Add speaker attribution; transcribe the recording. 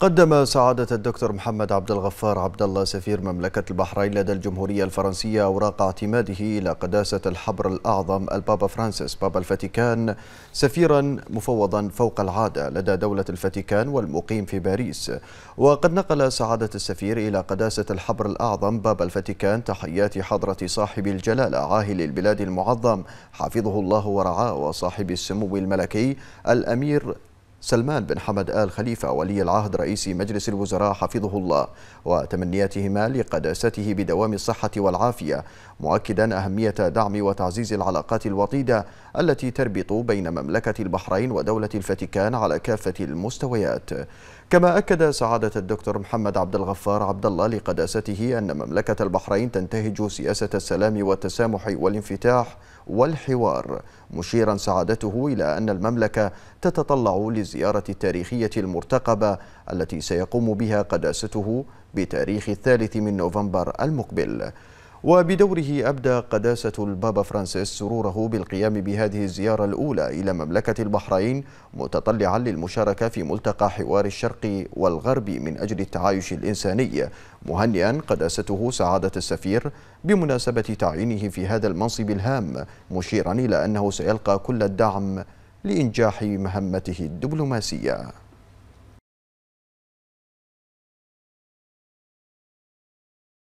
Speaker 1: قدم سعادة الدكتور محمد عبد الغفار عبد الله سفير مملكة البحرين لدى الجمهورية الفرنسية أوراق اعتماده إلى قداسة الحبر الأعظم البابا فرانسيس بابا الفاتيكان سفيرا مفوضا فوق العادة لدى دولة الفاتيكان والمقيم في باريس وقد نقل سعادة السفير إلى قداسة الحبر الأعظم بابا الفاتيكان تحيات حضرة صاحب الجلالة عاهل البلاد المعظم حفظه الله ورعاه وصاحب السمو الملكي الأمير سلمان بن حمد آل خليفة ولي العهد رئيس مجلس الوزراء حفظه الله وتمنياتهما لقداسته بدوام الصحة والعافية مؤكدا أهمية دعم وتعزيز العلاقات الوطيدة التي تربط بين مملكة البحرين ودولة الفاتيكان على كافة المستويات كما أكد سعادة الدكتور محمد عبد الغفار عبد الله لقداسته أن مملكة البحرين تنتهج سياسة السلام والتسامح والانفتاح والحوار مشيرا سعادته إلى أن المملكة تتطلع لزيادة الزيارة التاريخية المرتقبة التي سيقوم بها قداسته بتاريخ الثالث من نوفمبر المقبل وبدوره أبدى قداسة البابا فرانسيس سروره بالقيام بهذه الزيارة الأولى إلى مملكة البحرين متطلعا للمشاركة في ملتقى حوار الشرق والغرب من أجل التعايش الإنساني مهنئا قداسته سعادة السفير بمناسبة تعيينه في هذا المنصب الهام مشيرا إلى أنه سيلقى كل الدعم لإنجاح مهمته الدبلوماسية